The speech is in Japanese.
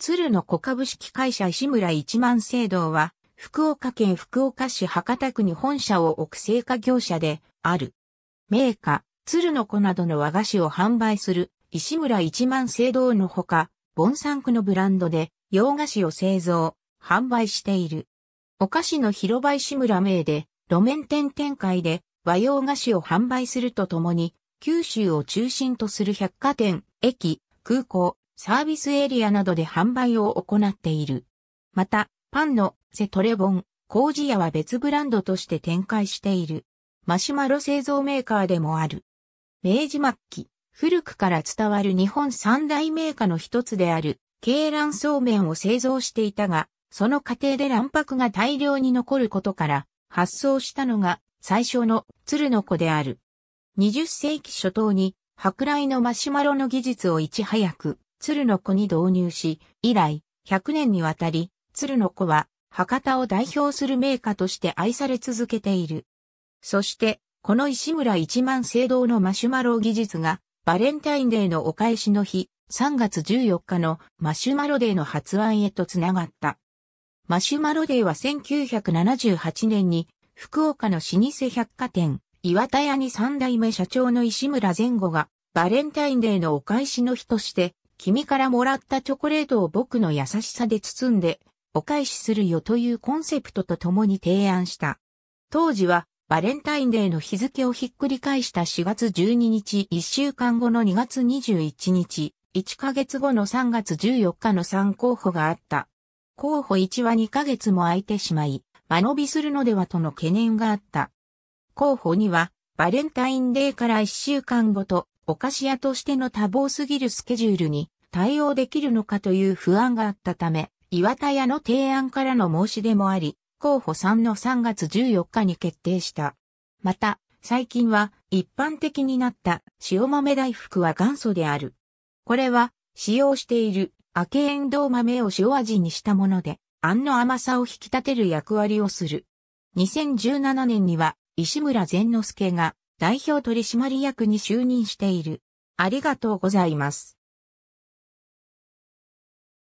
鶴の子株式会社石村一万制堂は、福岡県福岡市博多区に本社を置く製菓業者である。名家、鶴の子などの和菓子を販売する石村一万制堂のほか、盆産区のブランドで洋菓子を製造、販売している。お菓子の広場石村名で路面店展開で和洋菓子を販売するとともに、九州を中心とする百貨店、駅、空港、サービスエリアなどで販売を行っている。また、パンのセトレボン、麹屋は別ブランドとして展開している。マシュマロ製造メーカーでもある。明治末期、古くから伝わる日本三大メーカーの一つである、鶏卵そうめんを製造していたが、その過程で卵白が大量に残ることから、発送したのが最初の鶴の子である。20世紀初頭に、舶来のマシュマロの技術をいち早く鶴の子に導入し、以来、100年にわたり、鶴の子は、博多を代表する名家として愛され続けている。そして、この石村一万聖堂のマシュマロ技術が、バレンタインデーのお返しの日、3月14日のマシュマロデーの発案へとつながった。マシュマロデーは1978年に、福岡の老舗百貨店、岩田屋に3代目社長の石村前後が、バレンタインデーのお返しの日として、君からもらったチョコレートを僕の優しさで包んで、お返しするよというコンセプトと共に提案した。当時は、バレンタインデーの日付をひっくり返した4月12日、1週間後の2月21日、1ヶ月後の3月14日の3候補があった。候補1は2ヶ月も空いてしまい、間延びするのではとの懸念があった。候補2は、バレンタインデーから1週間後とお菓子屋としての多忙すぎるスケジュールに対応できるのかという不安があったため、岩田屋の提案からの申し出もあり、候補3の3月14日に決定した。また、最近は一般的になった塩豆大福は元祖である。これは使用している明エンドウ豆を塩味にしたもので、あんの甘さを引き立てる役割をする。2017年には石村善之助が代表取締役に就任している。ありがとうございます。